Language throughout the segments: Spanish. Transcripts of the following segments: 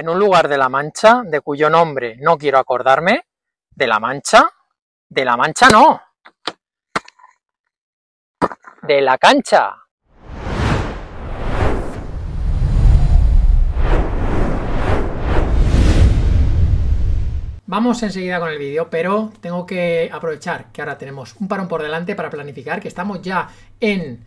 en un lugar de La Mancha de cuyo nombre no quiero acordarme, de La Mancha, de La Mancha no, de la cancha. Vamos enseguida con el vídeo, pero tengo que aprovechar que ahora tenemos un parón por delante para planificar que estamos ya en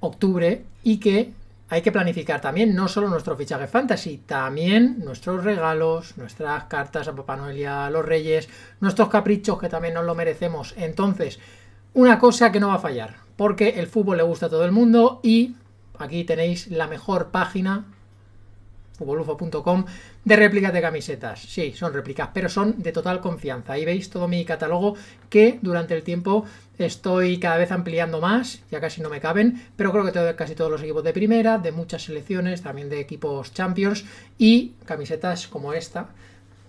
octubre y que hay que planificar también no solo nuestro fichaje fantasy, también nuestros regalos, nuestras cartas a Papá Noel y a los Reyes, nuestros caprichos que también nos lo merecemos. Entonces, una cosa que no va a fallar, porque el fútbol le gusta a todo el mundo y aquí tenéis la mejor página futbolufo.com, de réplicas de camisetas. Sí, son réplicas, pero son de total confianza. Ahí veis todo mi catálogo que durante el tiempo estoy cada vez ampliando más, ya casi no me caben, pero creo que tengo casi todos los equipos de primera, de muchas selecciones, también de equipos champions y camisetas como esta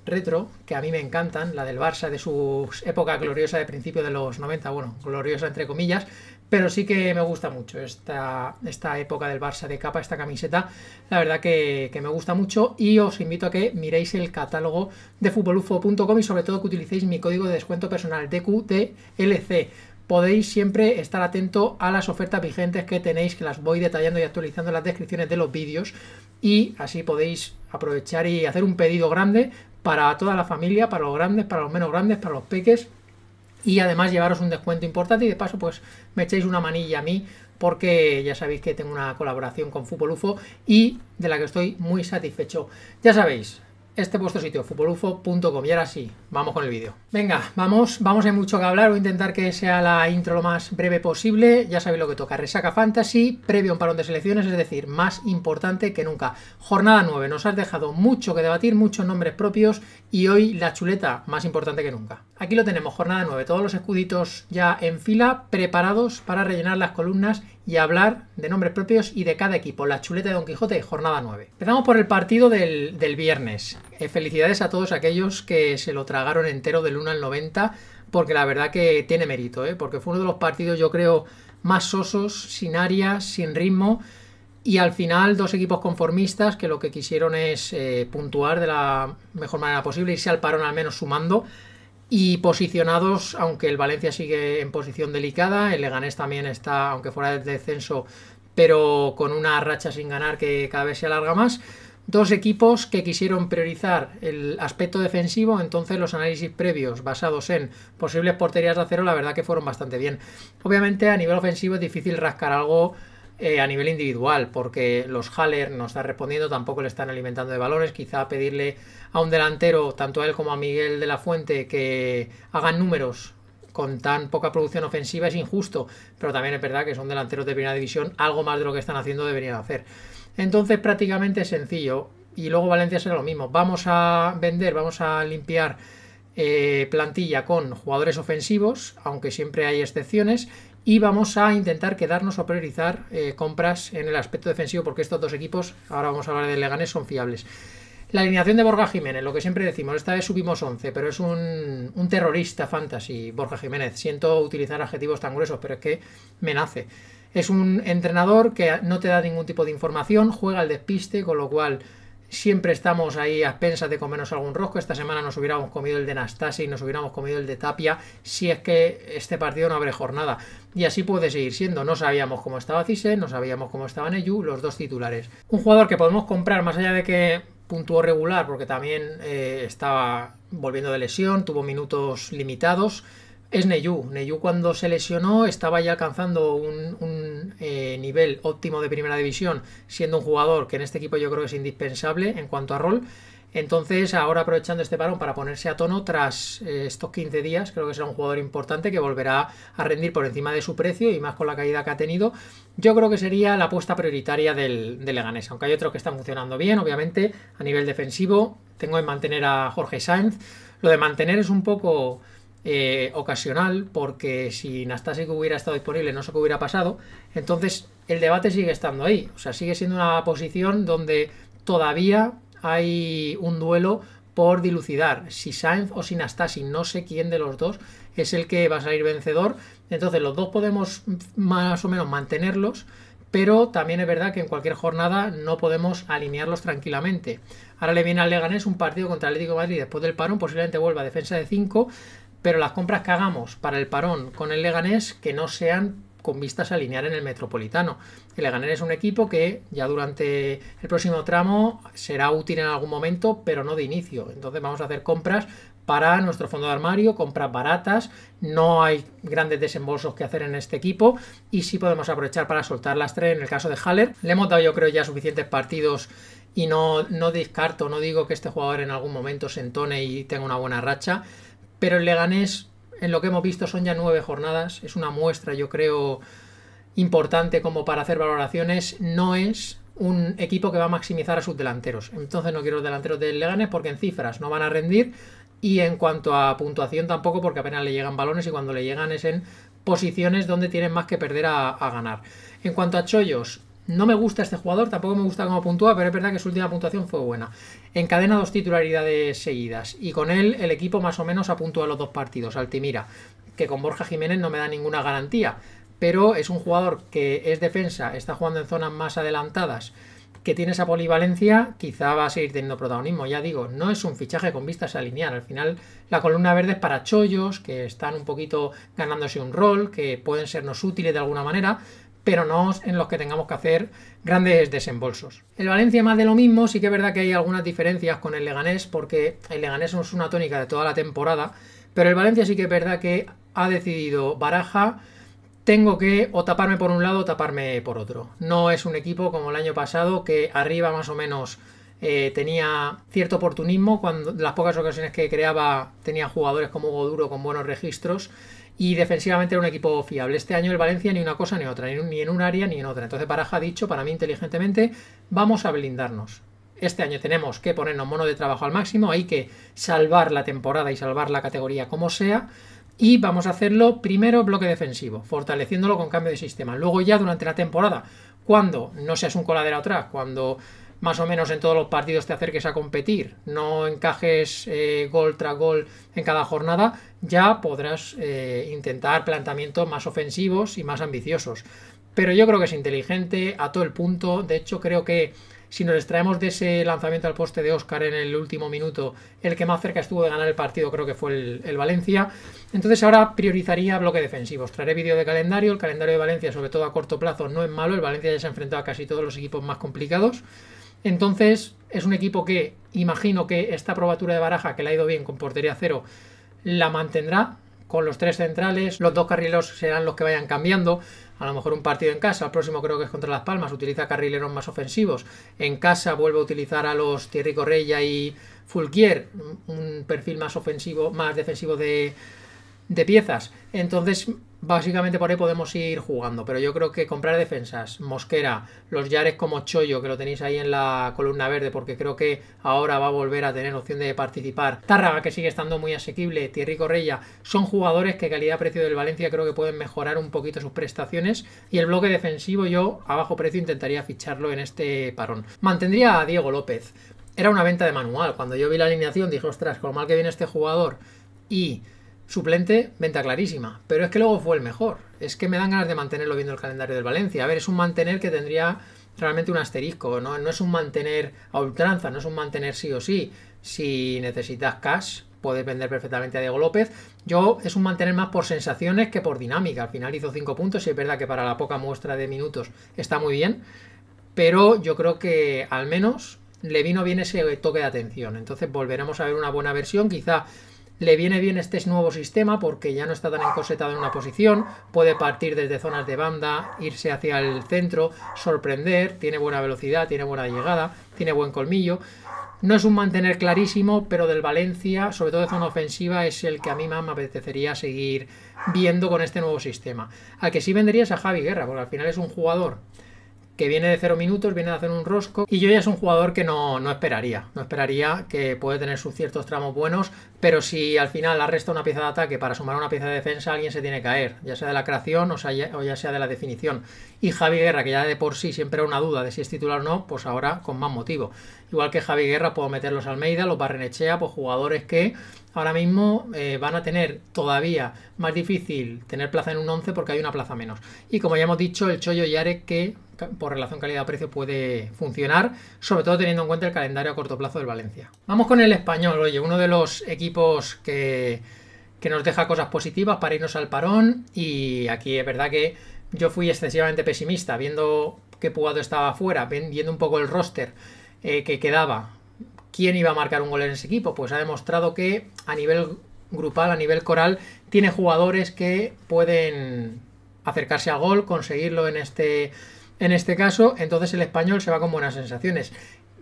retro, que a mí me encantan, la del Barça de su época gloriosa de principio de los 90, bueno, gloriosa entre comillas, pero sí que me gusta mucho esta, esta época del Barça de capa, esta camiseta, la verdad que, me gusta mucho y os invito a que miréis el catálogo de futbolufo.com y sobre todo que utilicéis mi código de descuento personal DQTLC. Podéis siempre estar atento a las ofertas vigentes que tenéis, que las voy detallando y actualizando en las descripciones de los vídeos y así podéis aprovechar y hacer un pedido grande para toda la familia, para los grandes, para los menos grandes, para los peques y además llevaros un descuento importante y de paso pues me echéis una manilla a mí porque ya sabéis que tengo una colaboración con Fútbol UFO y de la que estoy muy satisfecho. Ya sabéis, este es vuestro sitio, futbolufo.com. Y ahora sí, vamos con el vídeo. Venga, vamos, vamos, hay mucho que hablar. Voy a intentar que sea la intro lo más breve posible. Ya sabéis lo que toca. Resaca Fantasy, previo un parón de selecciones, es decir, más importante que nunca. Jornada 9, nos has dejado mucho que debatir, muchos nombres propios y hoy la chuleta, más importante que nunca. Aquí lo tenemos, jornada 9, todos los escuditos ya en fila, preparados para rellenar las columnas y hablar de nombres propios y de cada equipo. La chuleta de Don Quijote, jornada 9. Empezamos por el partido del, viernes. Eh, felicidades a todos aquellos que se lo tragaron entero del 1 al 90, porque la verdad que tiene mérito, ¿eh? porque fue uno de los partidos yo creo más sosos, sin área, sin ritmo. Y al final, dos equipos conformistas que lo que quisieron es eh, puntuar de la mejor manera posible, irse al parón al menos sumando. Y posicionados, aunque el Valencia sigue en posición delicada, el Leganés también está, aunque fuera de descenso, pero con una racha sin ganar que cada vez se alarga más. Dos equipos que quisieron priorizar el aspecto defensivo, entonces los análisis previos basados en posibles porterías de acero, la verdad que fueron bastante bien. Obviamente a nivel ofensivo es difícil rascar algo eh, a nivel individual, porque los Haller no está respondiendo, tampoco le están alimentando de valores. Quizá pedirle a un delantero, tanto a él como a Miguel de la Fuente, que hagan números con tan poca producción ofensiva es injusto, pero también es verdad que son delanteros de primera división, algo más de lo que están haciendo deberían hacer. Entonces, prácticamente sencillo. Y luego Valencia será lo mismo. Vamos a vender, vamos a limpiar eh, plantilla con jugadores ofensivos, aunque siempre hay excepciones, y vamos a intentar quedarnos o priorizar eh, compras en el aspecto defensivo porque estos dos equipos, ahora vamos a hablar de Leganés, son fiables. La alineación de Borja Jiménez, lo que siempre decimos, esta vez subimos 11, pero es un, un terrorista fantasy, Borja Jiménez. Siento utilizar adjetivos tan gruesos, pero es que me nace. Es un entrenador que no te da ningún tipo de información, juega al despiste, con lo cual Siempre estamos ahí a pensa de comernos algún rosco. Esta semana nos hubiéramos comido el de Nastasi, nos hubiéramos comido el de Tapia, si es que este partido no abre jornada. Y así puede seguir siendo. No sabíamos cómo estaba Cise, no sabíamos cómo estaban Eyu, los dos titulares. Un jugador que podemos comprar, más allá de que puntuó regular, porque también eh, estaba volviendo de lesión, tuvo minutos limitados es Neyu. Neyu cuando se lesionó estaba ya alcanzando un, eh, nivel óptimo de primera división, siendo un jugador que en este equipo yo creo que es indispensable en cuanto a rol. Entonces, ahora aprovechando este parón para ponerse a tono tras eh, estos 15 días, creo que será un jugador importante que volverá a rendir por encima de su precio y más con la caída que ha tenido. Yo creo que sería la apuesta prioritaria del, del Leganés, aunque hay otros que están funcionando bien, obviamente, a nivel defensivo. Tengo que mantener a Jorge Sainz Lo de mantener es un poco eh, ocasional, porque si Nastasic hubiera estado disponible no sé qué hubiera pasado. Entonces el debate sigue estando ahí, o sea, sigue siendo una posición donde todavía hay un duelo por dilucidar si Sainz o si Nastasi, no sé quién de los dos es el que va a salir vencedor. Entonces los dos podemos más o menos mantenerlos, pero también es verdad que en cualquier jornada no podemos alinearlos tranquilamente. Ahora le viene al Leganés un partido contra el Atlético Madrid después del parón, posiblemente vuelva a defensa de 5 pero las compras que hagamos para el parón con el Leganés que no sean con vistas a alinear en el Metropolitano. El Leganés es un equipo que ya durante el próximo tramo será útil en algún momento, pero no de inicio. Entonces vamos a hacer compras para nuestro fondo de armario, compras baratas, no hay grandes desembolsos que hacer en este equipo y sí podemos aprovechar para soltar las tres en el caso de Haller. Le hemos dado yo creo ya suficientes partidos y no, no descarto, no digo que este jugador en algún momento se entone y tenga una buena racha. Pero el Leganés, en lo que hemos visto, son ya nueve jornadas. Es una muestra, yo creo, importante como para hacer valoraciones. No es un equipo que va a maximizar a sus delanteros. Entonces no quiero los delanteros del Leganés porque en cifras no van a rendir y en cuanto a puntuación tampoco porque apenas le llegan balones y cuando le llegan es en posiciones donde tienen más que perder a, a ganar. En cuanto a Chollos, no me gusta este jugador, tampoco me gusta cómo puntúa, pero es verdad que su última puntuación fue buena. Encadena dos titularidades seguidas y con él el equipo más o menos apuntó a los dos partidos. Altimira, que con Borja Jiménez no me da ninguna garantía, pero es un jugador que es defensa, está jugando en zonas más adelantadas, que tiene esa polivalencia, quizá va a seguir teniendo protagonismo. Ya digo, no es un fichaje con vistas a alinear. Al final, la columna verde es para chollos que están un poquito ganándose un rol, que pueden sernos útiles de alguna manera, pero no en los que tengamos que hacer grandes desembolsos. El Valencia más de lo mismo, sí que es verdad que hay algunas diferencias con el Leganés, porque el Leganés es una tónica de toda la temporada, pero el Valencia sí que es verdad que ha decidido baraja, tengo que o taparme por un lado o taparme por otro. No es un equipo como el año pasado que arriba más o menos eh, tenía cierto oportunismo, cuando las pocas ocasiones que creaba tenía jugadores como Duro con buenos registros y defensivamente era un equipo fiable. Este año el Valencia ni una cosa ni otra, ni en un área ni en otra. Entonces Baraja ha dicho, para mí inteligentemente, vamos a blindarnos. Este año tenemos que ponernos mono de trabajo al máximo, hay que salvar la temporada y salvar la categoría como sea. Y vamos a hacerlo primero bloque defensivo, fortaleciéndolo con cambio de sistema. Luego ya durante la temporada, cuando no seas un coladero atrás, cuando más o menos en todos los partidos te acerques a competir, no encajes eh, gol tras gol en cada jornada, ya podrás eh, intentar planteamientos más ofensivos y más ambiciosos. Pero yo creo que es inteligente a todo el punto, de hecho creo que si nos extraemos de ese lanzamiento al poste de Oscar en el último minuto, el que más cerca estuvo de ganar el partido creo que fue el, el Valencia. Entonces ahora priorizaría bloque defensivo. Os traeré vídeo de calendario. El calendario de Valencia, sobre todo a corto plazo, no es malo. El Valencia ya se ha enfrentado a casi todos los equipos más complicados. Entonces, es un equipo que imagino que esta probatura de baraja, que le ha ido bien con portería cero, la mantendrá con los tres centrales. Los dos carrileros serán los que vayan cambiando. A lo mejor un partido en casa, el próximo creo que es contra Las Palmas, utiliza carrileros más ofensivos. En casa vuelve a utilizar a los Thierry Correia y Fulquier, un perfil más ofensivo, más defensivo de, de piezas. Entonces Básicamente por ahí podemos ir jugando, pero yo creo que comprar defensas, Mosquera, los Yares como Chollo, que lo tenéis ahí en la columna verde, porque creo que ahora va a volver a tener opción de participar. Tárraga, que sigue estando muy asequible, Thierry Correia, son jugadores que calidad-precio del Valencia creo que pueden mejorar un poquito sus prestaciones. Y el bloque defensivo, yo a bajo precio intentaría ficharlo en este parón. Mantendría a Diego López. Era una venta de manual. Cuando yo vi la alineación dije, ostras, con lo mal que viene este jugador y Suplente, venta clarísima. Pero es que luego fue el mejor. Es que me dan ganas de mantenerlo viendo el calendario del Valencia. A ver, es un mantener que tendría realmente un asterisco. No, no es un mantener a ultranza, no es un mantener sí o sí. Si necesitas cash, puedes vender perfectamente a Diego López. Yo es un mantener más por sensaciones que por dinámica. Al final hizo 5 puntos y es verdad que para la poca muestra de minutos está muy bien. Pero yo creo que al menos le vino bien ese toque de atención. Entonces volveremos a ver una buena versión. Quizá le viene bien este nuevo sistema porque ya no está tan encosetado en una posición, puede partir desde zonas de banda, irse hacia el centro, sorprender, tiene buena velocidad, tiene buena llegada, tiene buen colmillo. No es un mantener clarísimo, pero del Valencia, sobre todo de zona ofensiva, es el que a mí más me apetecería seguir viendo con este nuevo sistema. Al que sí vendería es a Javi Guerra, porque al final es un jugador que viene de cero minutos, viene de hacer un rosco. Y yo ya es un jugador que no, esperaría. No esperaría que puede tener sus ciertos tramos buenos, pero si al final resta una pieza de ataque para sumar una pieza de defensa, alguien se tiene que caer, ya sea de la creación o, ya, sea de la definición. Y Javi Guerra, que ya de por sí siempre era una duda de si es titular o no, pues ahora con más motivo. Igual que Javi Guerra, puedo meterlos Almeida, los Barrenechea, pues jugadores que ahora mismo eh, van a tener todavía más difícil tener plaza en un 11 porque hay una plaza menos. Y como ya hemos dicho, el Chollo Yarek que por relación calidad-precio puede funcionar, sobre todo teniendo en cuenta el calendario a corto plazo del Valencia. Vamos con el español, oye, uno de los equipos que, nos deja cosas positivas para irnos al parón y aquí es verdad que yo fui excesivamente pesimista viendo qué jugado estaba afuera, viendo un poco el roster eh, que quedaba. ¿Quién iba a marcar un gol en ese equipo? Pues ha demostrado que a nivel grupal, a nivel coral, tiene jugadores que pueden acercarse al gol, conseguirlo en este en este caso, entonces el español se va con buenas sensaciones.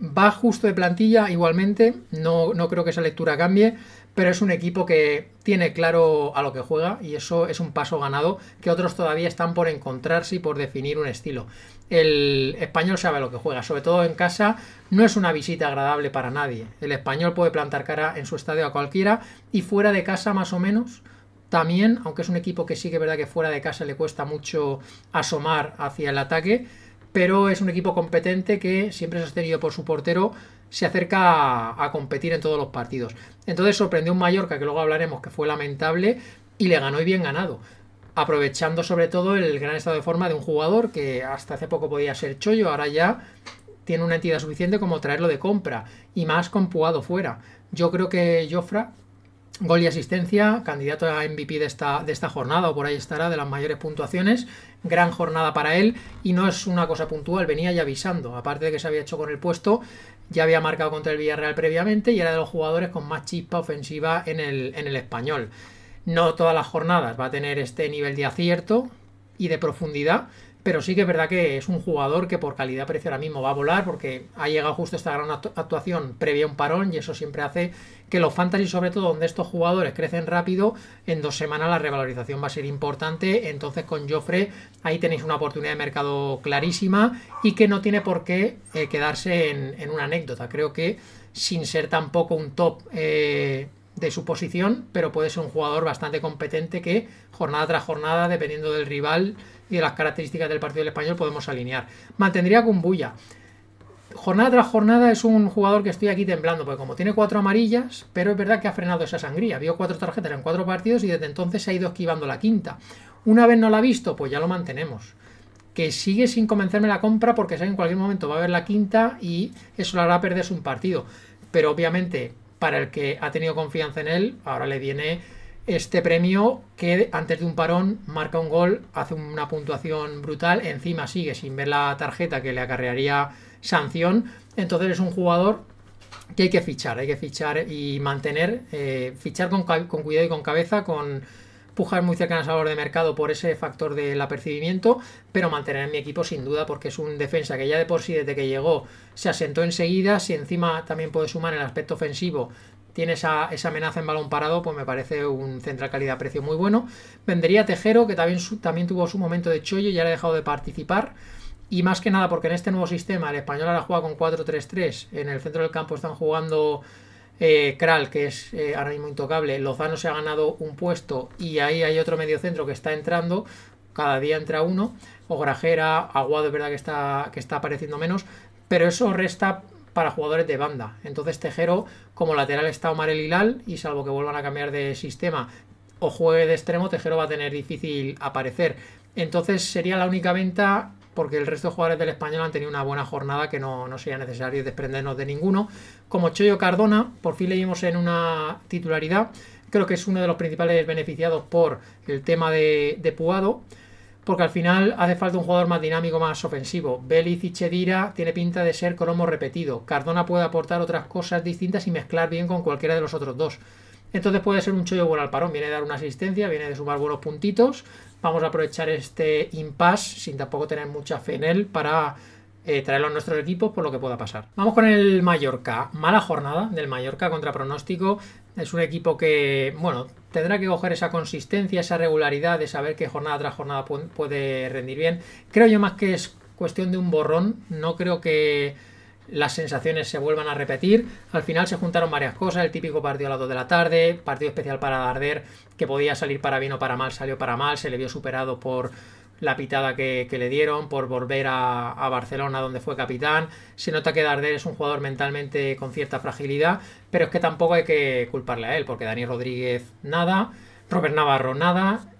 Va justo de plantilla igualmente, no, creo que esa lectura cambie, pero es un equipo que tiene claro a lo que juega y eso es un paso ganado que otros todavía están por encontrarse y por definir un estilo. El español sabe a lo que juega, sobre todo en casa, no es una visita agradable para nadie. El español puede plantar cara en su estadio a cualquiera y fuera de casa más o menos también, aunque es un equipo que sí que es verdad que fuera de casa le cuesta mucho asomar hacia el ataque, pero es un equipo competente que siempre sostenido por su portero se acerca a, competir en todos los partidos. Entonces sorprendió un Mallorca que luego hablaremos que fue lamentable y le ganó y bien ganado, aprovechando sobre todo el gran estado de forma de un jugador que hasta hace poco podía ser chollo, ahora ya tiene una entidad suficiente como traerlo de compra y más con fuera. Yo creo que Jofra Gol y asistencia, candidato a MVP de esta, de esta jornada, o por ahí estará, de las mayores puntuaciones. Gran jornada para él, y no es una cosa puntual, venía ya avisando. Aparte de que se había hecho con el puesto, ya había marcado contra el Villarreal previamente y era de los jugadores con más chispa ofensiva en el, en el español. No todas las jornadas va a tener este nivel de acierto y de profundidad, pero sí que es verdad que es un jugador que por calidad-precio ahora mismo va a volar porque ha llegado justo esta gran actuación previa a un parón y eso siempre hace que los fantasy, sobre todo donde estos jugadores crecen rápido, en dos semanas la revalorización va a ser importante. Entonces con Joffre ahí tenéis una oportunidad de mercado clarísima y que no tiene por qué eh, quedarse en, una anécdota. Creo que sin ser tampoco un top... Eh, de su posición, pero puede ser un jugador bastante competente que jornada tras jornada, dependiendo del rival, y de las características del partido del español podemos alinear. Mantendría con Jornada tras jornada es un jugador que estoy aquí temblando, porque como tiene cuatro amarillas, pero es verdad que ha frenado esa sangría. Vio cuatro tarjetas en cuatro partidos y desde entonces se ha ido esquivando la quinta. Una vez no la ha visto, pues ya lo mantenemos. Que sigue sin convencerme la compra porque sé que en cualquier momento va a haber la quinta y eso le hará perderse un partido. Pero obviamente, para el que ha tenido confianza en él, ahora le viene este premio que antes de un parón marca un gol, hace una puntuación brutal, encima sigue sin ver la tarjeta que le acarrearía sanción, entonces es un jugador que hay que fichar, hay que fichar y mantener, eh, fichar con, cuidado y con cabeza, con pujar muy cerca al valor de mercado por ese factor del apercibimiento, pero mantener en mi equipo sin duda porque es un defensa que ya de por sí desde que llegó se asentó enseguida, si encima también puede sumar el aspecto ofensivo, tiene esa, amenaza en balón parado, pues me parece un central calidad-precio muy bueno. Vendería Tejero, que también, también tuvo su momento de chollo, ya le ha dejado de participar. Y más que nada porque en este nuevo sistema el español ahora juega con 4-3-3. En el centro del campo están jugando eh, Kral, que es eh, ahora mismo intocable. Lozano se ha ganado un puesto y ahí hay otro medio centro que está entrando. Cada día entra uno. O Grajera, Aguado es verdad que está, que está apareciendo menos. Pero eso resta para jugadores de banda. Entonces Tejero como lateral está Omar El Hilal y salvo que vuelvan a cambiar de sistema o juegue de extremo, Tejero va a tener difícil aparecer. Entonces sería la única venta porque el resto de jugadores del español han tenido una buena jornada que no, no sería necesario desprendernos de ninguno. Como Choyo Cardona, por fin le en una titularidad. Creo que es uno de los principales beneficiados por el tema de, de Pugado porque al final hace falta un jugador más dinámico, más ofensivo. Vélez y Chedira tiene pinta de ser cromo repetido. Cardona puede aportar otras cosas distintas y mezclar bien con cualquiera de los otros dos. Entonces puede ser un chollo bueno al parón. Viene de dar una asistencia, viene de sumar buenos puntitos. Vamos a aprovechar este impasse sin tampoco tener mucha fe en él para eh, traerlo a nuestros equipos por lo que pueda pasar. Vamos con el Mallorca. Mala jornada del Mallorca contra pronóstico. Es un equipo que, bueno, tendrá que coger esa consistencia, esa regularidad de saber que jornada tras jornada puede rendir bien. Creo yo más que es cuestión de un borrón. No creo que las sensaciones se vuelvan a repetir. Al final se juntaron varias cosas, el típico partido a las 2 de la tarde, partido especial para Arder, que podía salir para bien o para mal, salió para mal, se le vio superado por la pitada que, le dieron por volver a, Barcelona donde fue capitán. Se nota que Darder es un jugador mentalmente con cierta fragilidad, pero es que tampoco hay que culparle a él, porque Dani Rodríguez nada, Robert Navarro nada,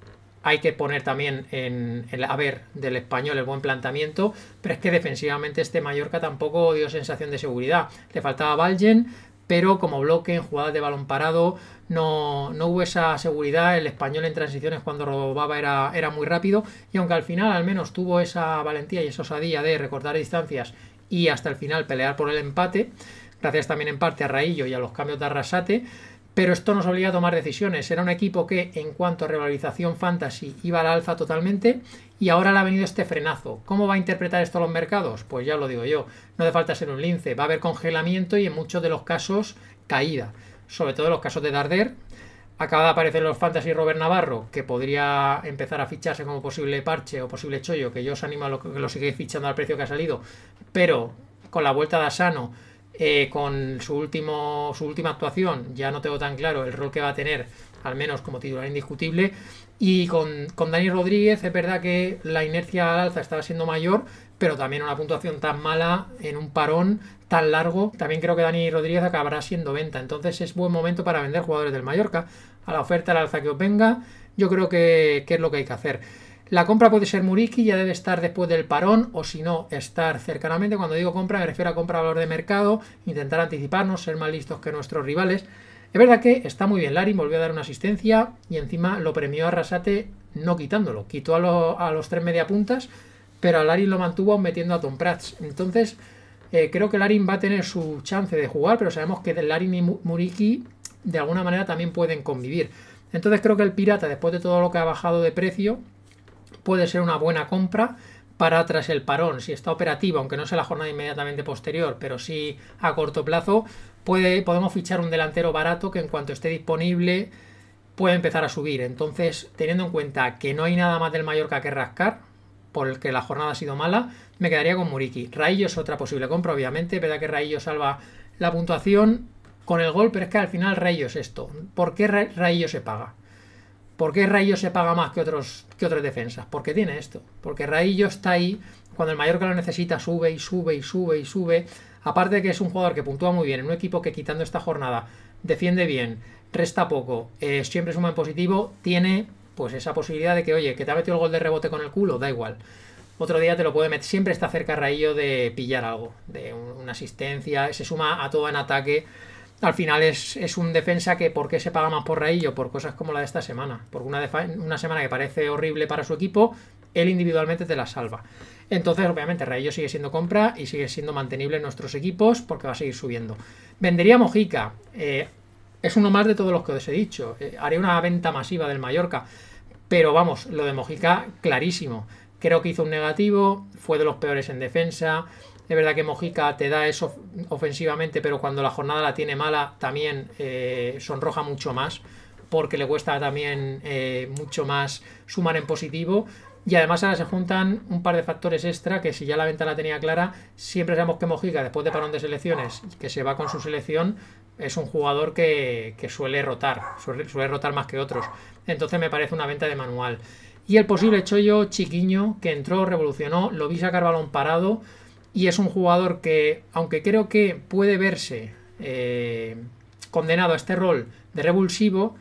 hay que poner también en el haber del español el buen planteamiento, pero es que defensivamente este Mallorca tampoco dio sensación de seguridad. Le faltaba Valgen, pero como bloque en jugadas de balón parado no, hubo esa seguridad, el español en transiciones cuando robaba era, era muy rápido y aunque al final al menos tuvo esa valentía y esa osadía de recortar distancias y hasta el final pelear por el empate, gracias también en parte a Raillo y a los cambios de Arrasate, pero esto nos obliga a tomar decisiones. Era un equipo que en cuanto a rivalización fantasy iba al alfa totalmente y ahora le ha venido este frenazo. ¿Cómo va a interpretar esto los mercados? Pues ya lo digo yo, no hace falta ser un lince, va a haber congelamiento y en muchos de los casos caída, sobre todo en los casos de Darder. Acaba de aparecer los Fantasy Robert Navarro, que podría empezar a ficharse como posible parche o posible chollo, que yo os animo a lo, que lo sigáis fichando al precio que ha salido, pero con la vuelta de Asano, eh, con su, último, su última actuación, ya no tengo tan claro el rol que va a tener, al menos como titular indiscutible, y con, con Dani Rodríguez es verdad que la inercia al alza estaba siendo mayor, pero también una puntuación tan mala en un parón tan largo. También creo que Dani Rodríguez acabará siendo venta. Entonces es buen momento para vender jugadores del Mallorca. A la oferta al alza que os venga, yo creo que, es lo que hay que hacer. La compra puede ser Muriki, ya debe estar después del parón o si no, estar cercanamente. Cuando digo compra, me refiero a compra a valor de mercado, intentar anticiparnos, ser más listos que nuestros rivales. Es verdad que está muy bien Larin, volvió a dar una asistencia y encima lo premió a Arrasate no quitándolo. Quitó a, los tres media puntas, pero a Larin lo mantuvo metiendo a Tom Prats. Entonces, eh, creo que Larin va a tener su chance de jugar, pero sabemos que Larin y Muriki de alguna manera también pueden convivir. Entonces creo que el Pirata, después de todo lo que ha bajado de precio, puede ser una buena compra para tras el parón. Si está operativo, aunque no sea la jornada inmediatamente posterior, pero sí a corto plazo, podemos fichar un delantero barato que en cuanto esté disponible puede empezar a subir. Entonces, teniendo en cuenta que no hay nada más del Mallorca que rascar, porque la jornada ha sido mala, me quedaría con Muriki. Raillo es otra posible compra, obviamente. Verdad que Raillo salva la puntuación con el gol, pero es que al final Raillo es esto. ¿Por qué Raillo se paga? ¿Por qué Raillo se paga más que otros que otras defensas? Porque tiene esto. Porque Raillo está ahí, cuando el Mallorca lo necesita, sube y sube y sube y sube aparte de que es un jugador que puntúa muy bien en un equipo que quitando esta jornada defiende bien, resta poco, eh, siempre suma en positivo, tiene pues esa posibilidad de que, oye, que te ha metido el gol de rebote con el culo, da igual. Otro día te lo puede meter, siempre está cerca Raillo de pillar algo, de una asistencia, se suma a todo en ataque. Al final es, un defensa que ¿por qué se paga más por Raillo? Por cosas como la de esta semana. por una, una semana que parece horrible para su equipo, él individualmente te la salva. Entonces, obviamente, Rayo sigue siendo compra y sigue siendo mantenible en nuestros equipos porque va a seguir subiendo. Vendería Mojica. Eh, es uno más de todos los que os he dicho. Haría eh, haré una venta masiva del Mallorca. Pero vamos, lo de Mojica, clarísimo. Creo que hizo un negativo, fue de los peores en defensa. Es verdad que Mojica te da eso ofensivamente, pero cuando la jornada la tiene mala, también eh, sonroja mucho más, porque le cuesta también mucho más sumar en positivo. Y además ahora se juntan un par de factores extra que si ya la venta la tenía clara, siempre sabemos que Mojica, después de parón de selecciones, que se va con su selección, es un jugador que, suele rotar, suele, rotar más que otros. Entonces me parece una venta de manual. Y el posible chollo chiquiño que entró, revolucionó, lo vi sacar balón parado y es un jugador que, aunque creo que puede verse eh, condenado a este rol de revulsivo,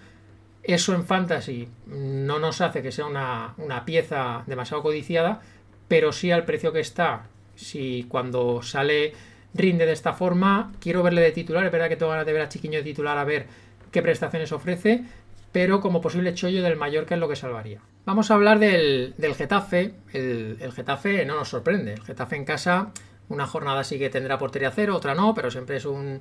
eso en fantasy no nos hace que sea una, pieza demasiado codiciada, pero sí al precio que está. Si cuando sale rinde de esta forma, quiero verle de titular, es verdad que tengo ganas de ver a Chiquiño de titular a ver qué prestaciones ofrece, pero como posible chollo del Mallorca es lo que salvaría. Vamos a hablar del, Getafe. El, el, Getafe no nos sorprende. El Getafe en casa, una jornada sí que tendrá portería cero, otra no, pero siempre es un,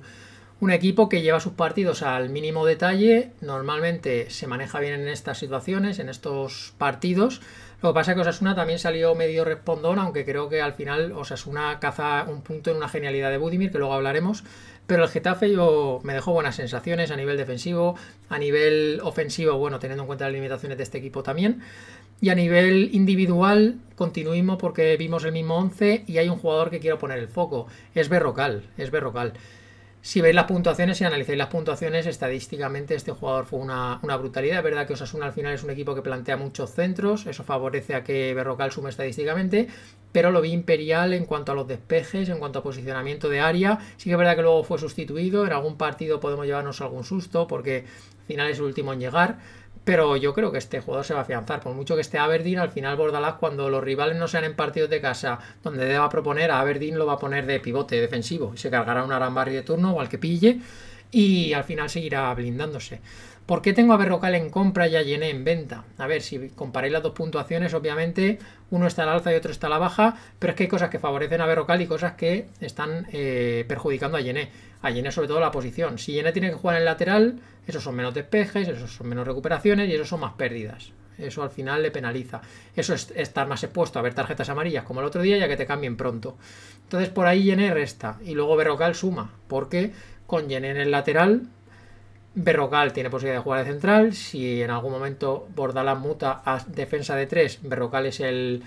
un equipo que lleva sus partidos al mínimo detalle, normalmente se maneja bien en estas situaciones, en estos partidos. Lo que pasa es que Osasuna también salió medio respondón, aunque creo que al final Osasuna caza un punto en una genialidad de Budimir, que luego hablaremos. Pero el Getafe yo, me dejó buenas sensaciones a nivel defensivo, a nivel ofensivo, bueno, teniendo en cuenta las limitaciones de este equipo también. Y a nivel individual, Continuimos porque vimos el mismo 11 y hay un jugador que quiero poner el foco. Es Berrocal, es Berrocal. Si veis las puntuaciones y si analizáis las puntuaciones, estadísticamente este jugador fue una, una brutalidad. Es verdad que Osasuna al final es un equipo que plantea muchos centros, eso favorece a que Berrocal sume estadísticamente, pero lo vi imperial en cuanto a los despejes, en cuanto a posicionamiento de área. Sí que es verdad que luego fue sustituido, en algún partido podemos llevarnos algún susto porque al final es el último en llegar pero yo creo que este jugador se va a afianzar. Por mucho que esté Aberdeen, al final Bordalás, cuando los rivales no sean en partidos de casa donde deba proponer, a Aberdeen lo va a poner de pivote defensivo. Y se cargará un Arambarri de turno o al que pille. Y al final seguirá blindándose. ¿Por qué tengo a Berrocal en compra y a Yené en venta? A ver, si comparáis las dos puntuaciones, obviamente uno está al alza y otro está a la baja, pero es que hay cosas que favorecen a Berrocal y cosas que están eh, perjudicando a Yené. A Yené sobre todo la posición. Si Yené tiene que jugar en el lateral, esos son menos despejes, esos son menos recuperaciones y esos son más pérdidas. Eso al final le penaliza. Eso es estar más expuesto a ver tarjetas amarillas como el otro día ya que te cambien pronto. Entonces por ahí Yené resta y luego Berrocal suma, porque con Yené en el lateral Berrocal tiene posibilidad de jugar de central. Si en algún momento Bordalán muta a defensa de 3, Berrocal es el,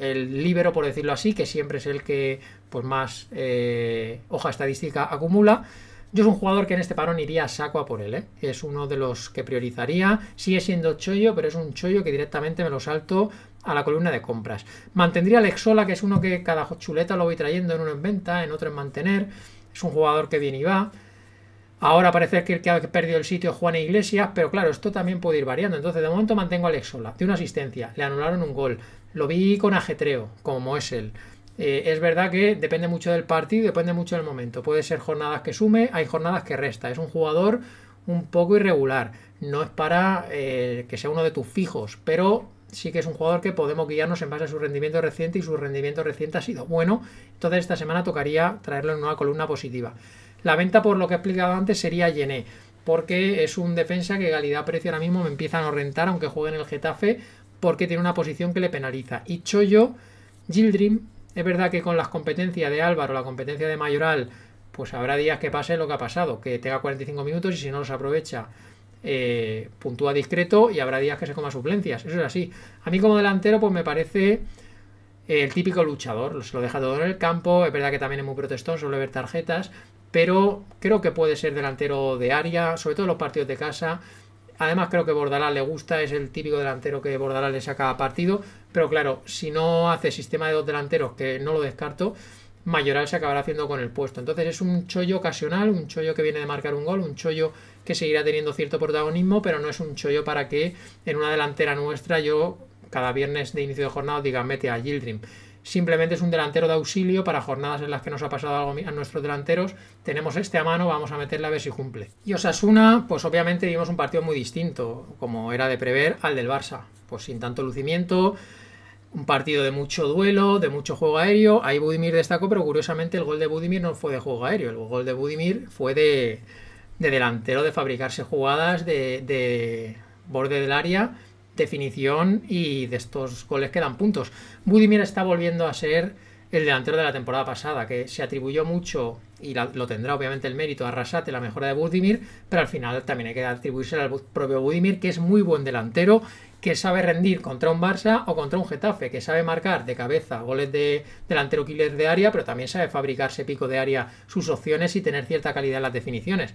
el líbero, por decirlo así, que siempre es el que pues, más eh, hoja estadística acumula. Yo es un jugador que en este parón iría a saco a por él, ¿eh? es uno de los que priorizaría. Sigue siendo chollo, pero es un chollo que directamente me lo salto a la columna de compras. Mantendría a Lexola que es uno que cada chuleta lo voy trayendo, en uno en venta, en otro en mantener. Es un jugador que viene y va. Ahora parece que el que ha perdido el sitio es Juan e Iglesias, pero claro, esto también puede ir variando. Entonces, de momento mantengo a Alex Sola. De una asistencia, le anularon un gol. Lo vi con ajetreo, como es él. Eh, es verdad que depende mucho del partido, depende mucho del momento. Puede ser jornadas que sume, hay jornadas que resta. Es un jugador un poco irregular. No es para eh, que sea uno de tus fijos, pero sí que es un jugador que podemos guiarnos en base a su rendimiento reciente y su rendimiento reciente ha sido bueno. Entonces esta semana tocaría traerlo en una columna positiva. La venta, por lo que he explicado antes, sería Yené, porque es un defensa que calidad-precio ahora mismo me empiezan a rentar, aunque juegue en el Getafe, porque tiene una posición que le penaliza. Y Choyo, Gildrim, es verdad que con las competencias de Álvaro, la competencia de Mayoral, pues habrá días que pase lo que ha pasado, que tenga 45 minutos y si no los aprovecha, eh, puntúa discreto y habrá días que se coma suplencias. Eso es así. A mí como delantero, pues me parece el típico luchador, se lo deja todo en el campo, es verdad que también es muy protestón, suele ver tarjetas, pero creo que puede ser delantero de área, sobre todo en los partidos de casa. Además creo que Bordalás le gusta, es el típico delantero que Bordalás le saca partido, pero claro, si no hace sistema de dos delanteros, que no lo descarto, Mayoral se acabará haciendo con el puesto. Entonces es un chollo ocasional, un chollo que viene de marcar un gol, un chollo que seguirá teniendo cierto protagonismo, pero no es un chollo para que en una delantera nuestra yo cada viernes de inicio de jornada diga mete a Gildrim. Simplemente es un delantero de auxilio para jornadas en las que nos ha pasado algo a nuestros delanteros. Tenemos este a mano, vamos a meterle a ver si cumple. Y Osasuna, pues obviamente vimos un partido muy distinto, como era de prever, al del Barça. Pues sin tanto lucimiento, un partido de mucho duelo, de mucho juego aéreo. Ahí Budimir destacó, pero curiosamente el gol de Budimir no fue de juego aéreo. El gol de Budimir fue de, delantero, de fabricarse jugadas, de borde del área definición y de estos goles que dan puntos. Budimir está volviendo a ser el delantero de la temporada pasada, que se atribuyó mucho, y lo tendrá obviamente el mérito, a Rasate, la mejora de Budimir, pero al final también hay que atribuirse al propio Budimir, que es muy buen delantero, que sabe rendir contra un Barça o contra un Getafe, que sabe marcar de cabeza goles de delantero killer de área, pero también sabe fabricarse pico de área sus opciones y tener cierta calidad en las definiciones.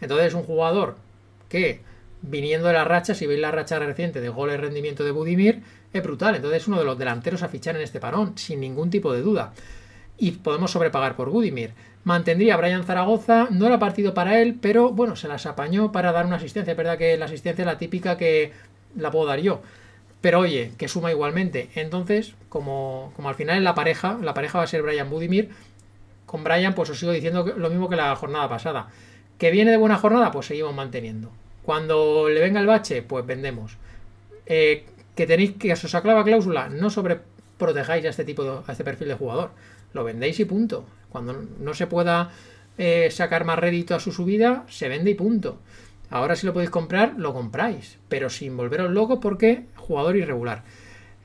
Entonces es un jugador que viniendo de la racha, si veis la racha reciente de goles rendimiento de Budimir, es brutal. Entonces es uno de los delanteros a fichar en este parón, sin ningún tipo de duda. Y podemos sobrepagar por Budimir. Mantendría a Brian Zaragoza, no era partido para él, pero bueno, se las apañó para dar una asistencia. Es verdad que la asistencia es la típica que la puedo dar yo. Pero oye, que suma igualmente. Entonces, como, como al final es la pareja, la pareja va a ser Brian Budimir. Con Brian, pues os sigo diciendo lo mismo que la jornada pasada. ¿Que viene de buena jornada? Pues seguimos manteniendo. Cuando le venga el bache, pues vendemos. Eh, que tenéis que os aclava cláusula, no sobreprotejáis a este tipo a este perfil de jugador. Lo vendéis y punto. Cuando no se pueda eh, sacar más rédito a su subida, se vende y punto. Ahora si lo podéis comprar, lo compráis, pero sin volveros locos porque jugador irregular.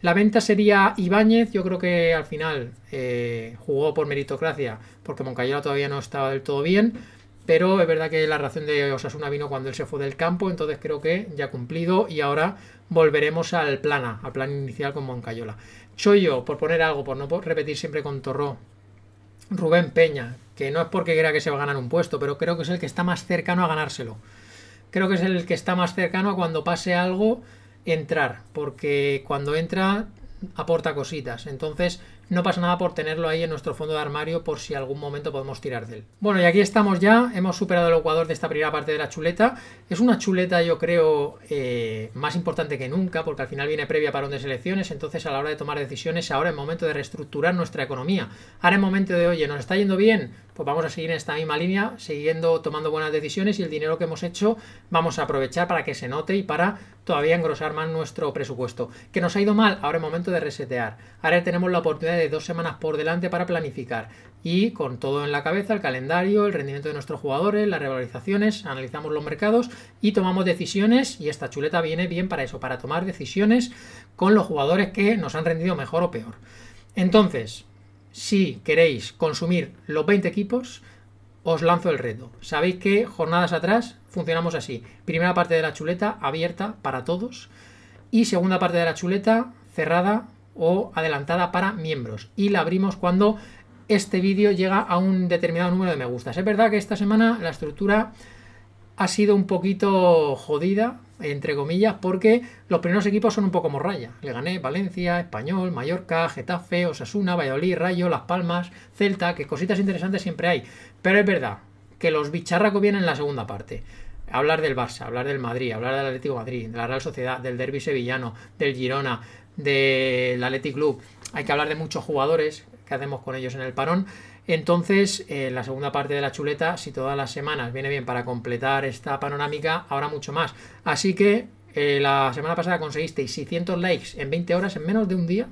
La venta sería Ibáñez, yo creo que al final eh, jugó por meritocracia, porque Moncayola todavía no estaba del todo bien pero es verdad que la razón de Osasuna vino cuando él se fue del campo, entonces creo que ya ha cumplido y ahora volveremos al plan A, al plan inicial con Moncayola. Choyo, por poner algo, por no repetir siempre con Torró, Rubén Peña, que no es porque crea que se va a ganar un puesto, pero creo que es el que está más cercano a ganárselo. Creo que es el que está más cercano a cuando pase algo entrar, porque cuando entra aporta cositas. Entonces, no pasa nada por tenerlo ahí en nuestro fondo de armario por si algún momento podemos tirar de él. Bueno, y aquí estamos ya. Hemos superado el ecuador de esta primera parte de la chuleta. Es una chuleta, yo creo, eh, más importante que nunca porque al final viene previa para de selecciones. Entonces, a la hora de tomar decisiones, ahora es momento de reestructurar nuestra economía. Ahora es momento de, oye, ¿nos está yendo bien? Pues vamos a seguir en esta misma línea, siguiendo tomando buenas decisiones y el dinero que hemos hecho vamos a aprovechar para que se note y para todavía engrosar más nuestro presupuesto. Que nos ha ido mal, ahora es momento de resetear. Ahora tenemos la oportunidad de dos semanas por delante para planificar. Y con todo en la cabeza, el calendario, el rendimiento de nuestros jugadores, las revalorizaciones, analizamos los mercados y tomamos decisiones. Y esta chuleta viene bien para eso, para tomar decisiones con los jugadores que nos han rendido mejor o peor. Entonces, si queréis consumir los 20 equipos, os lanzo el reto. Sabéis que jornadas atrás funcionamos así. Primera parte de la chuleta abierta para todos y segunda parte de la chuleta cerrada o adelantada para miembros. Y la abrimos cuando este vídeo llega a un determinado número de me gustas. Es verdad que esta semana la estructura ha sido un poquito jodida, entre comillas, porque los primeros equipos son un poco Raya. Le gané Valencia, Español, Mallorca, Getafe, Osasuna, Valladolid, Rayo, Las Palmas, Celta, que cositas interesantes siempre hay. Pero es verdad que los bicharracos vienen en la segunda parte. Hablar del Barça, hablar del Madrid, hablar del Atlético Madrid, de la Real Sociedad, del Derby Sevillano, del Girona, del Athletic Club. Hay que hablar de muchos jugadores que hacemos con ellos en el parón. Entonces, eh, la segunda parte de la chuleta, si todas las semanas viene bien para completar esta panorámica, ahora mucho más. Así que eh, la semana pasada conseguisteis 600 likes en 20 horas, en menos de un día,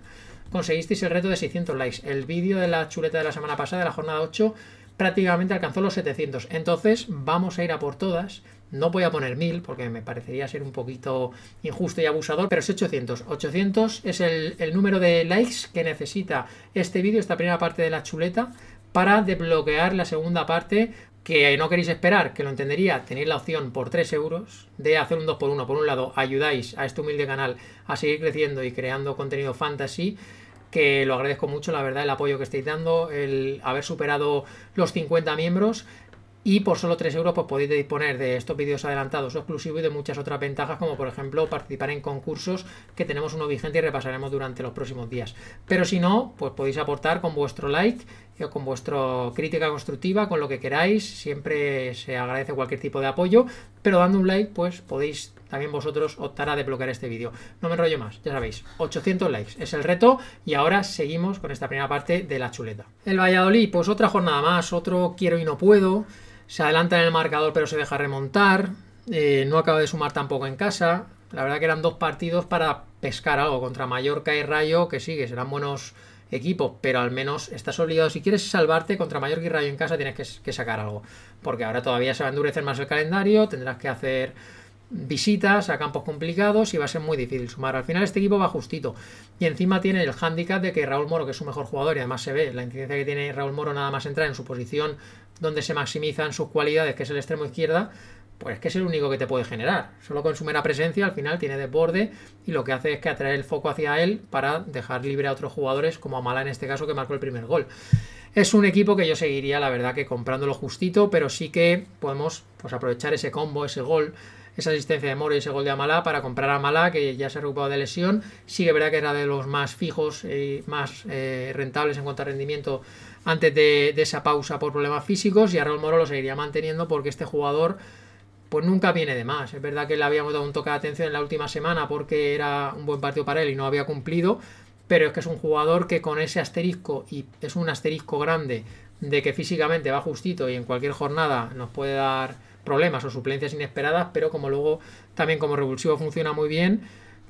conseguisteis el reto de 600 likes. El vídeo de la chuleta de la semana pasada, de la jornada 8, prácticamente alcanzó los 700. Entonces, vamos a ir a por todas. No voy a poner 1000 porque me parecería ser un poquito injusto y abusador, pero es 800. 800 es el número de likes que necesita este vídeo, esta primera parte de la chuleta, para desbloquear la segunda parte que no queréis esperar, que lo entendería, tenéis la opción por 3 euros de hacer un 2x1. Por un lado, ayudáis a este humilde canal a seguir creciendo y creando contenido fantasy, que lo agradezco mucho, la verdad, el apoyo que estáis dando, el haber superado los 50 miembros y por solo 3 euros pues, podéis disponer de estos vídeos adelantados o exclusivos y de muchas otras ventajas como por ejemplo participar en concursos que tenemos uno vigente y repasaremos durante los próximos días. Pero si no, pues podéis aportar con vuestro like eh, o con vuestra crítica constructiva, con lo que queráis, siempre se agradece cualquier tipo de apoyo, pero dando un like pues podéis también vosotros optar a desbloquear este vídeo. No me enrollo más, ya sabéis, 800 likes es el reto y ahora seguimos con esta primera parte de la chuleta. El Valladolid, pues otra jornada más, otro quiero y no puedo. Se adelanta en el marcador pero se deja remontar. Eh, no acaba de sumar tampoco en casa. La verdad que eran dos partidos para pescar algo contra Mallorca y Rayo, que sí, que serán buenos equipos, pero al menos estás obligado. Si quieres salvarte contra Mallorca y Rayo en casa, tienes que, que sacar algo. Porque ahora todavía se va a endurecer más el calendario, tendrás que hacer visitas a campos complicados y va a ser muy difícil sumar. Al final este equipo va justito. Y encima tiene el hándicap de que Raúl Moro, que es su mejor jugador, y además se ve la incidencia que tiene Raúl Moro nada más entrar en su posición donde se maximizan sus cualidades, que es el extremo izquierda, pues que es el único que te puede generar. Solo con su mera presencia al final tiene desborde y lo que hace es que atrae el foco hacia él para dejar libre a otros jugadores, como a Mala en este caso que marcó el primer gol. Es un equipo que yo seguiría, la verdad, que comprándolo justito, pero sí que podemos pues, aprovechar ese combo, ese gol, esa asistencia de Moro y ese gol de Amalá para comprar a Amalá, que ya se ha recuperado de lesión. Sí que que era de los más fijos y más eh, rentables en cuanto a rendimiento antes de, esa pausa por problemas físicos y a Raúl Moro lo seguiría manteniendo porque este jugador pues nunca viene de más. Es verdad que le habíamos dado un toque de atención en la última semana porque era un buen partido para él y no había cumplido, pero es que es un jugador que con ese asterisco, y es un asterisco grande, de que físicamente va justito y en cualquier jornada nos puede dar problemas o suplencias inesperadas, pero como luego también como revulsivo funciona muy bien,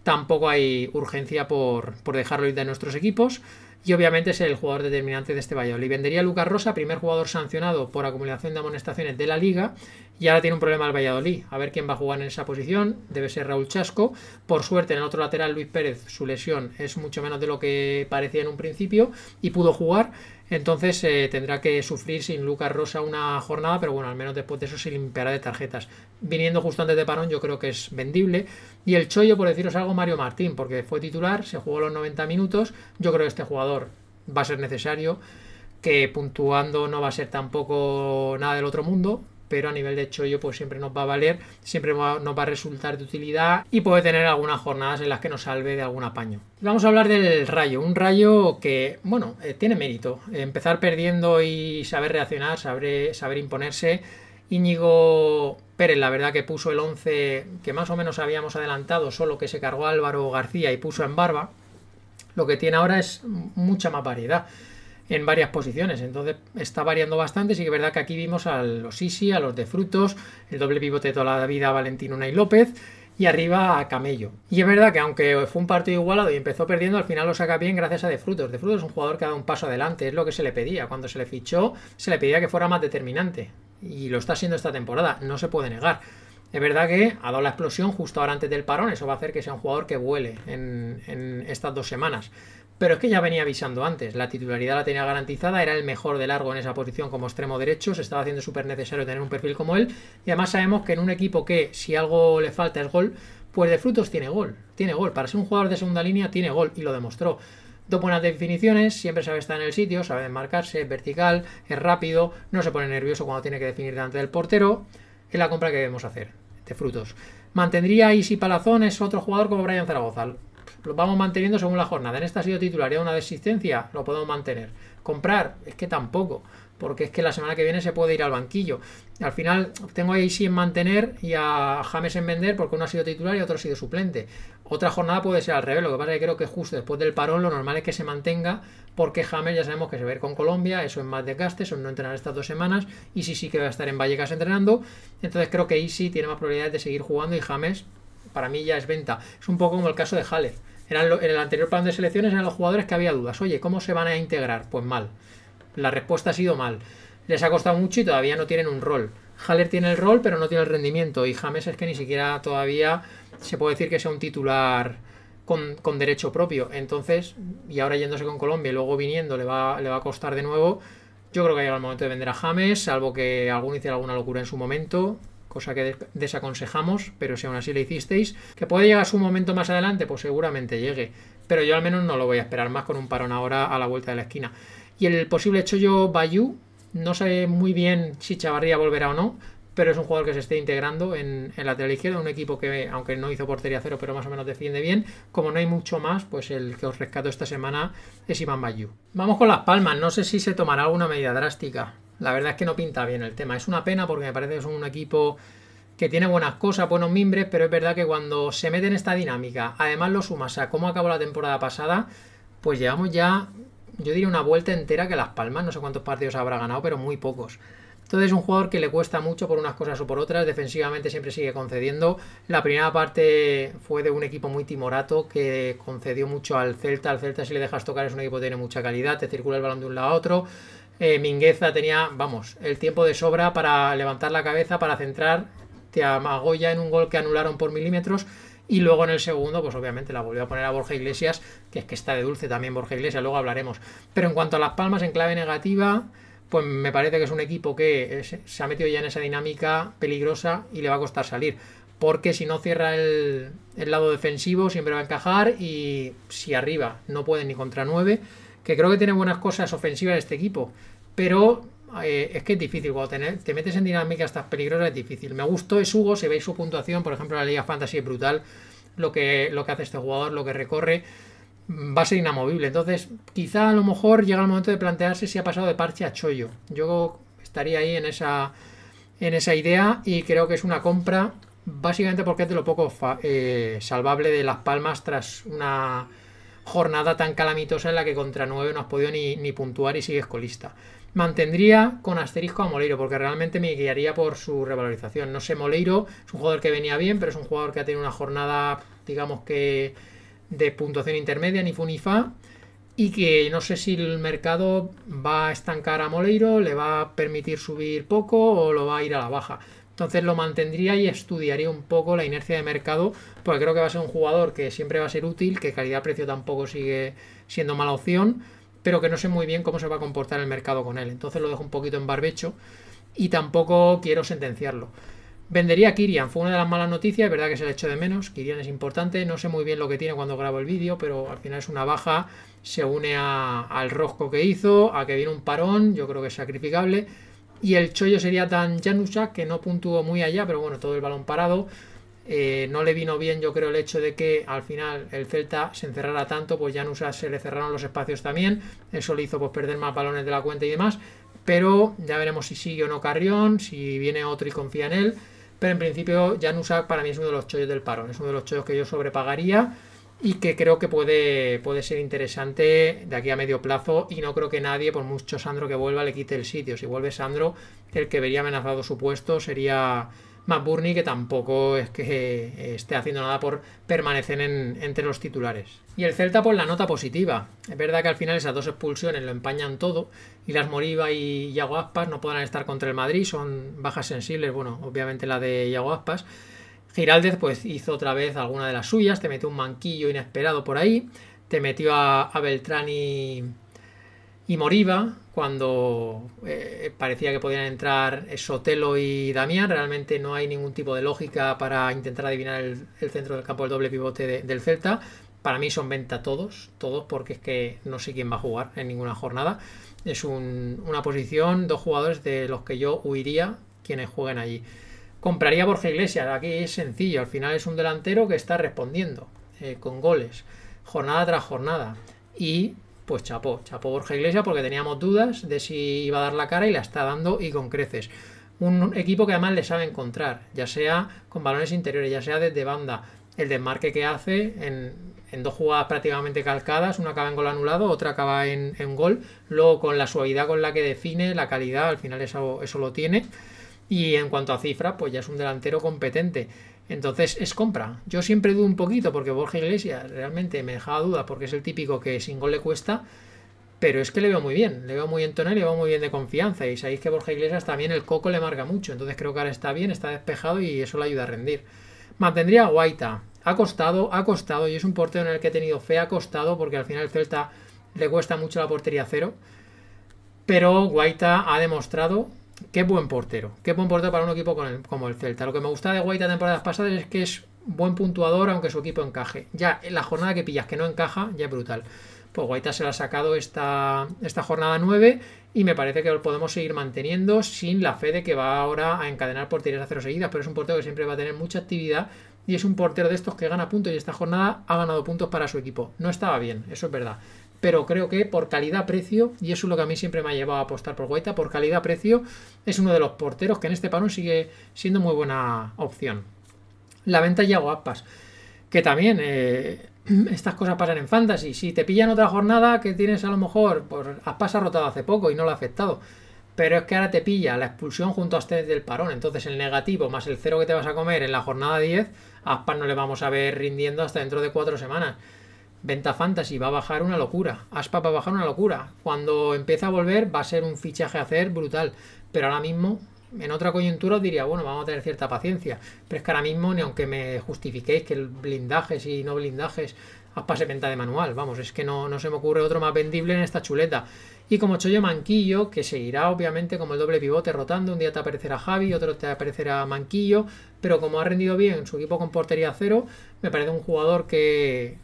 tampoco hay urgencia por, por dejarlo ir de nuestros equipos. Y obviamente es el jugador determinante de este Valladolid. Vendería Lucas Rosa, primer jugador sancionado por acumulación de amonestaciones de la liga. Y ahora tiene un problema el Valladolid. A ver quién va a jugar en esa posición. Debe ser Raúl Chasco. Por suerte, en el otro lateral, Luis Pérez, su lesión es mucho menos de lo que parecía en un principio y pudo jugar entonces eh, tendrá que sufrir sin Lucas Rosa una jornada, pero bueno, al menos después de eso se limpiará de tarjetas. Viniendo justo antes de parón, yo creo que es vendible. Y el chollo, por deciros algo, Mario Martín, porque fue titular, se jugó los 90 minutos. Yo creo que este jugador va a ser necesario, que puntuando no va a ser tampoco nada del otro mundo, pero a nivel de chollo pues siempre nos va a valer, siempre nos va a resultar de utilidad y puede tener algunas jornadas en las que nos salve de algún apaño. Vamos a hablar del rayo, un rayo que, bueno, eh, tiene mérito. Empezar perdiendo y saber reaccionar, saber, saber imponerse. Íñigo Pérez, la verdad que puso el 11 que más o menos habíamos adelantado, solo que se cargó Álvaro García y puso en barba. Lo que tiene ahora es mucha más variedad en varias posiciones. Entonces está variando bastante. Sí que es verdad que aquí vimos a los Isi, a los de Frutos, el doble pivote de toda la vida Valentín y López y arriba a Camello. Y es verdad que aunque fue un partido igualado y empezó perdiendo, al final lo saca bien gracias a De Frutos. De Frutos es un jugador que ha dado un paso adelante, es lo que se le pedía. Cuando se le fichó, se le pedía que fuera más determinante. Y lo está siendo esta temporada, no se puede negar. Es verdad que ha dado la explosión justo ahora antes del parón, eso va a hacer que sea un jugador que vuele en estas dos semanas. Pero es que ya venía avisando antes, la titularidad la tenía garantizada, era el mejor de largo en esa posición como extremo derecho, se estaba haciendo súper necesario tener un perfil como él, y además sabemos que en un equipo que si algo le falta es gol, pues de frutos tiene gol, tiene gol, para ser un jugador de segunda línea tiene gol, y lo demostró. Dos buenas definiciones, siempre sabe estar en el sitio, sabe enmarcarse, es vertical, es rápido, no se pone nervioso cuando tiene que definir delante del portero, es la compra que debemos hacer, de frutos. Mantendría y Palazón, es otro jugador como Brian Zaragoza, lo vamos manteniendo según la jornada. En esta ha sido titular y una desistencia, lo podemos mantener. Comprar, es que tampoco, porque es que la semana que viene se puede ir al banquillo. Al final tengo a Isi en mantener y a James en vender porque uno ha sido titular y otro ha sido suplente. Otra jornada puede ser al revés, lo que pasa es que creo que justo después del parón lo normal es que se mantenga porque James ya sabemos que se va a ir con Colombia, eso es más desgaste, eso no entrenar estas dos semanas y sí sí que va a estar en Vallecas entrenando. Entonces creo que Isi tiene más probabilidades de seguir jugando y James para mí ya es venta. Es un poco como el caso de Haller. en el anterior plan de selecciones eran los jugadores que había dudas. Oye, ¿cómo se van a integrar? Pues mal. La respuesta ha sido mal. Les ha costado mucho y todavía no tienen un rol. Haller tiene el rol, pero no tiene el rendimiento. Y James es que ni siquiera todavía se puede decir que sea un titular con, derecho propio. Entonces, y ahora yéndose con Colombia y luego viniendo, le va, le va a costar de nuevo. Yo creo que ha llegado el momento de vender a James, salvo que alguno hiciera alguna locura en su momento cosa que desaconsejamos, pero si aún así le hicisteis, que puede llegar su momento más adelante, pues seguramente llegue, pero yo al menos no lo voy a esperar más con un parón ahora a la vuelta de la esquina. Y el posible Choyo Bayou, no sé muy bien si Chavarría volverá o no, pero es un jugador que se está integrando en, el lateral izquierda, un equipo que, aunque no hizo portería cero, pero más o menos defiende bien. Como no hay mucho más, pues el que os rescato esta semana es Iván Bayou. Vamos con las palmas, no sé si se tomará alguna medida drástica. La verdad es que no pinta bien el tema. Es una pena porque me parece que son un equipo que tiene buenas cosas, buenos mimbres, pero es verdad que cuando se mete en esta dinámica, además lo sumas a cómo acabó la temporada pasada, pues llevamos ya, yo diría una vuelta entera que Las Palmas, no sé cuántos partidos habrá ganado, pero muy pocos. Entonces es un jugador que le cuesta mucho por unas cosas o por otras, defensivamente siempre sigue concediendo. La primera parte fue de un equipo muy timorato que concedió mucho al Celta, al Celta si le dejas tocar es un equipo que tiene mucha calidad, te circula el balón de un lado a otro. Eh, Mingueza tenía, vamos, el tiempo de sobra para levantar la cabeza, para centrar a ya en un gol que anularon por milímetros. Y luego en el segundo, pues obviamente la volvió a poner a Borja Iglesias, que es que está de dulce también Borja Iglesias, luego hablaremos. Pero en cuanto a Las Palmas, en clave negativa, pues me parece que es un equipo que se ha metido ya en esa dinámica peligrosa y le va a costar salir. Porque si no cierra el, lado defensivo, siempre va a encajar y si arriba no pueden ni contra nueve que creo que tiene buenas cosas ofensivas este equipo, pero eh, es que es difícil cuando te, metes en dinámicas tan peligrosas, es difícil. Me gustó es Hugo, si veis su puntuación, por ejemplo, en la Liga Fantasy es brutal, lo que, lo que hace este jugador, lo que recorre, mm, va a ser inamovible. Entonces, quizá a lo mejor llega el momento de plantearse si ha pasado de parche a chollo. Yo estaría ahí en esa, en esa idea y creo que es una compra básicamente porque es de lo poco eh, salvable de Las Palmas tras una jornada tan calamitosa en la que contra 9 no has podido ni, ni puntuar y sigues colista. Mantendría con asterisco a Moleiro, porque realmente me guiaría por su revalorización. No sé, Moleiro es un jugador que venía bien, pero es un jugador que ha tenido una jornada, digamos que de puntuación intermedia, ni Funifa. Y que no sé si el mercado va a estancar a Moleiro, le va a permitir subir poco o lo va a ir a la baja. Entonces lo mantendría y estudiaría un poco la inercia de mercado, porque creo que va a ser un jugador que siempre va a ser útil, que calidad-precio tampoco sigue siendo mala opción, pero que no sé muy bien cómo se va a comportar el mercado con él. Entonces lo dejo un poquito en barbecho y tampoco quiero sentenciarlo. Vendería a Kirian, fue una de las malas noticias, es verdad que se le hecho de menos, Kirian es importante, no sé muy bien lo que tiene cuando grabo el vídeo, pero al final es una baja, se une al rosco que hizo, a que viene un parón, yo creo que es sacrificable, y el chollo sería tan Janusak, que no puntuó muy allá, pero bueno, todo el balón parado. Eh, no le vino bien, yo creo, el hecho de que al final el Celta se encerrara tanto, pues Janusak se le cerraron los espacios también. Eso le hizo pues, perder más balones de la cuenta y demás. Pero ya veremos si sigue o no Carrión, si viene otro y confía en él. Pero en principio, Janusak para mí es uno de los chollos del parón. Es uno de los chollos que yo sobrepagaría y que creo que puede, puede ser interesante de aquí a medio plazo y no creo que nadie, por mucho Sandro que vuelva, le quite el sitio. Si vuelve Sandro, el que vería amenazado su puesto sería Matt Burney, que tampoco es que eh, esté haciendo nada por permanecer entre los titulares. Y el Celta por la nota positiva. Es verdad que al final esas dos expulsiones lo empañan todo y las Moriba y Iago Aspas no podrán estar contra el Madrid, son bajas sensibles, bueno, obviamente la de Iago Aspas Giraldez pues hizo otra vez alguna de las suyas, te metió un manquillo inesperado por ahí, te metió a, Beltrán y, Moriba cuando eh, parecía que podían entrar eh, Sotelo y Damián, realmente no hay ningún tipo de lógica para intentar adivinar el, centro del campo del doble pivote del Celta. Para mí son venta todos, todos porque es que no sé quién va a jugar en ninguna jornada. Es una posición, dos jugadores de los que yo huiría quienes jueguen allí. Compraría Borja Iglesias, aquí es sencillo, al final es un delantero que está respondiendo eh, con goles, jornada tras jornada. Y pues chapó, chapó Borja Iglesias porque teníamos dudas de si iba a dar la cara y la está dando y con creces. Un equipo que además le sabe encontrar, ya sea con balones interiores, ya sea desde banda, el desmarque que hace en, dos jugadas prácticamente calcadas, una acaba en gol anulado, otra acaba en, gol, luego con la suavidad con la que define, la calidad, al final eso lo tiene. Y en cuanto a cifra, pues ya es un delantero competente. Entonces es compra. Yo siempre dudo un poquito porque Borja Iglesias realmente me dejaba duda porque es el típico que sin gol le cuesta, pero es que le veo muy bien, le veo muy en tonel y le veo muy bien de confianza. Y sabéis que Borja Iglesias también el coco le marca mucho, entonces creo que ahora está bien, está despejado y eso le ayuda a rendir. Mantendría a Guaita. Ha costado, ha costado y es un portero en el que he tenido fe, ha costado porque al final el Celta le cuesta mucho la portería cero. Pero Guaita ha demostrado qué buen portero. Qué buen portero para un equipo como el Celta. Lo que me gusta de Guaita temporadas pasadas es que es buen puntuador aunque su equipo encaje. Ya la jornada que pillas que no encaja, ya es brutal. Pues Guaita se la ha sacado esta, esta jornada 9 y me parece que lo podemos seguir manteniendo sin la fe de que va ahora a encadenar porterías a cero seguidas, pero es un portero que siempre va a tener mucha actividad y es un portero de estos que gana puntos y esta jornada ha ganado puntos para su equipo. No estaba bien, eso es verdad pero creo que por calidad-precio, y eso es lo que a mí siempre me ha llevado a apostar por Guaita, por calidad-precio es uno de los porteros que en este parón sigue siendo muy buena opción. La venta de Yago Aspas, que también eh, estas cosas pasan en Fantasy. Si te pillan otra jornada que tienes a lo mejor, pues Aspas ha rotado hace poco y no lo ha afectado. Pero es que ahora te pilla la expulsión junto a ustedes del parón. Entonces el negativo más el cero que te vas a comer en la jornada 10, Aspas no le vamos a ver rindiendo hasta dentro de cuatro semanas. Venta Fantasy va a bajar una locura. Aspa va a bajar una locura. Cuando empiece a volver va a ser un fichaje a hacer brutal. Pero ahora mismo, en otra coyuntura os diría, bueno, vamos a tener cierta paciencia. Pero es que ahora mismo, ni aunque me justifiquéis que el blindajes y no blindajes, Aspa se venta de manual. Vamos, es que no, no se me ocurre otro más vendible en esta chuleta. Y como Chollo Manquillo, que seguirá obviamente como el doble pivote rotando, un día te aparecerá Javi, otro te aparecerá Manquillo, pero como ha rendido bien su equipo con portería cero, me parece un jugador que,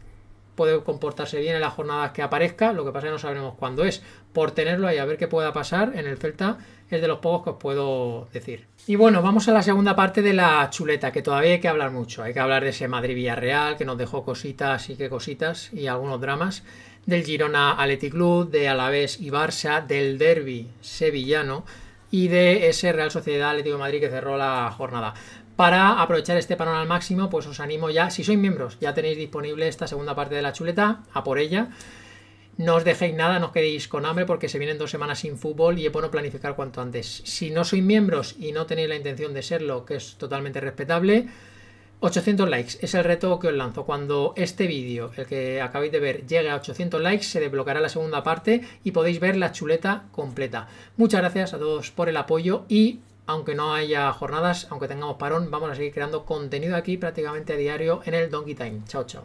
puede comportarse bien en las jornadas que aparezca, lo que pasa es que no sabremos cuándo es. Por tenerlo ahí, a ver qué pueda pasar en el Celta, es de los pocos que os puedo decir. Y bueno, vamos a la segunda parte de la chuleta, que todavía hay que hablar mucho. Hay que hablar de ese Madrid-Villarreal, que nos dejó cositas y qué cositas, y algunos dramas. Del Girona Athletic Club, de Alavés y Barça, del Derby sevillano y de ese Real Sociedad Atlético Madrid que cerró la jornada. Para aprovechar este panorama al máximo, pues os animo ya, si sois miembros, ya tenéis disponible esta segunda parte de la chuleta, a por ella. No os dejéis nada, no os quedéis con hambre porque se vienen dos semanas sin fútbol y es bueno planificar cuanto antes. Si no sois miembros y no tenéis la intención de serlo, que es totalmente respetable, 800 likes es el reto que os lanzo. Cuando este vídeo, el que acabáis de ver, llegue a 800 likes, se desbloqueará la segunda parte y podéis ver la chuleta completa. Muchas gracias a todos por el apoyo y aunque no haya jornadas, aunque tengamos parón, vamos a seguir creando contenido aquí prácticamente a diario en el Donkey Time. Chao, chao.